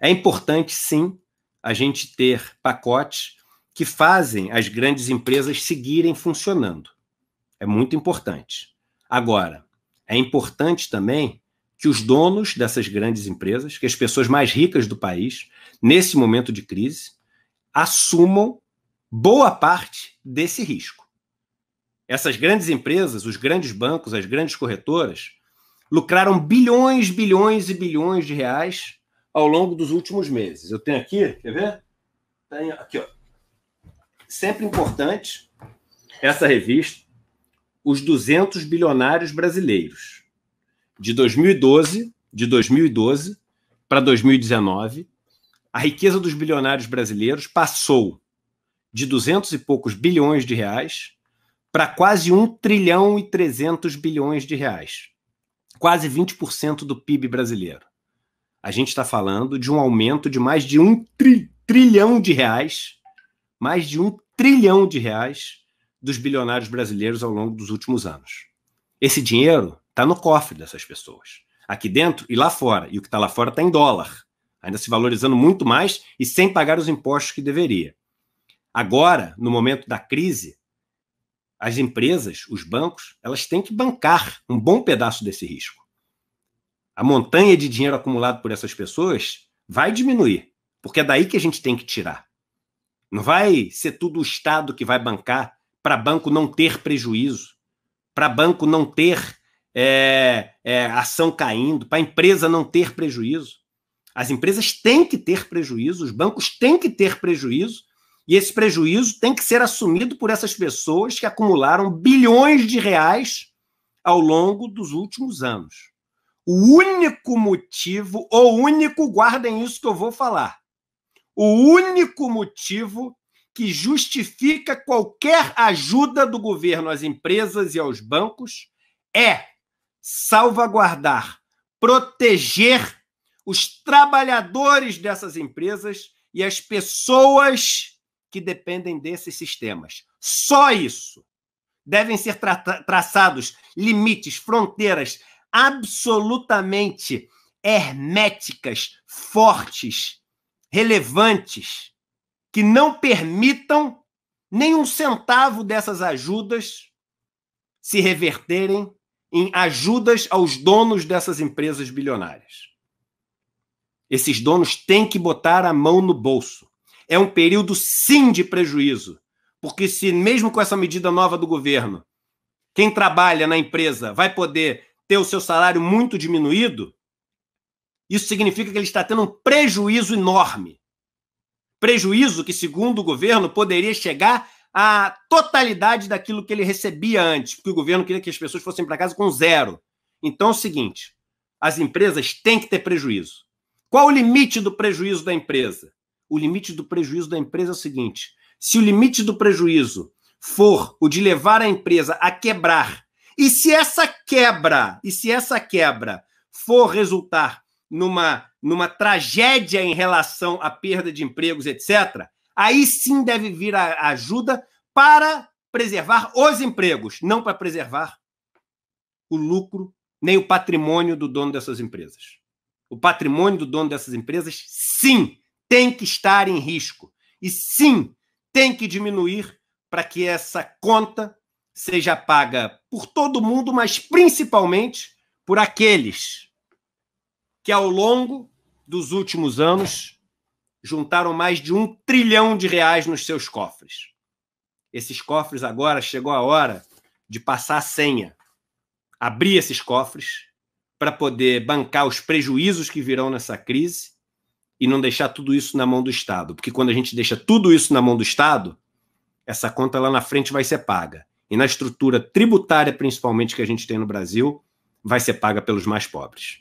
É importante, sim, a gente ter pacotes que fazem as grandes empresas seguirem funcionando. É muito importante. Agora, é importante também que os donos dessas grandes empresas, que as pessoas mais ricas do país, nesse momento de crise, assumam boa parte desse risco. Essas grandes empresas, os grandes bancos, as grandes corretoras, lucraram bilhões, bilhões e bilhões de reais ao longo dos últimos meses. Eu tenho aqui, quer ver? Tenho aqui, ó. Sempre importante essa revista, os 200 bilionários brasileiros. De 2012, de 2012 para 2019, a riqueza dos bilionários brasileiros passou de 200 e poucos bilhões de reais para quase 1 trilhão e 300 bilhões de reais. Quase 20% do PIB brasileiro a gente está falando de um aumento de mais de um tri trilhão de reais, mais de um trilhão de reais dos bilionários brasileiros ao longo dos últimos anos. Esse dinheiro está no cofre dessas pessoas, aqui dentro e lá fora. E o que está lá fora está em dólar, ainda se valorizando muito mais e sem pagar os impostos que deveria. Agora, no momento da crise, as empresas, os bancos, elas têm que bancar um bom pedaço desse risco a montanha de dinheiro acumulado por essas pessoas vai diminuir, porque é daí que a gente tem que tirar. Não vai ser tudo o Estado que vai bancar para banco não ter prejuízo, para banco não ter é, é, ação caindo, para empresa não ter prejuízo. As empresas têm que ter prejuízo, os bancos têm que ter prejuízo, e esse prejuízo tem que ser assumido por essas pessoas que acumularam bilhões de reais ao longo dos últimos anos. O único motivo, ou único, guardem isso que eu vou falar, o único motivo que justifica qualquer ajuda do governo às empresas e aos bancos é salvaguardar, proteger os trabalhadores dessas empresas e as pessoas que dependem desses sistemas. Só isso. Devem ser tra traçados limites, fronteiras, absolutamente herméticas, fortes, relevantes, que não permitam nenhum centavo dessas ajudas se reverterem em ajudas aos donos dessas empresas bilionárias. Esses donos têm que botar a mão no bolso. É um período sim de prejuízo, porque se mesmo com essa medida nova do governo, quem trabalha na empresa vai poder ter o seu salário muito diminuído, isso significa que ele está tendo um prejuízo enorme. Prejuízo que, segundo o governo, poderia chegar à totalidade daquilo que ele recebia antes, porque o governo queria que as pessoas fossem para casa com zero. Então é o seguinte: as empresas têm que ter prejuízo. Qual o limite do prejuízo da empresa? O limite do prejuízo da empresa é o seguinte: se o limite do prejuízo for o de levar a empresa a quebrar e se essa quebra, e se essa quebra for resultar numa, numa tragédia em relação à perda de empregos, etc., aí sim deve vir a ajuda para preservar os empregos, não para preservar o lucro nem o patrimônio do dono dessas empresas. O patrimônio do dono dessas empresas, sim, tem que estar em risco. E sim, tem que diminuir para que essa conta seja paga por todo mundo, mas principalmente por aqueles que ao longo dos últimos anos juntaram mais de um trilhão de reais nos seus cofres. Esses cofres agora chegou a hora de passar a senha, abrir esses cofres para poder bancar os prejuízos que virão nessa crise e não deixar tudo isso na mão do Estado, porque quando a gente deixa tudo isso na mão do Estado, essa conta lá na frente vai ser paga e na estrutura tributária, principalmente, que a gente tem no Brasil, vai ser paga pelos mais pobres.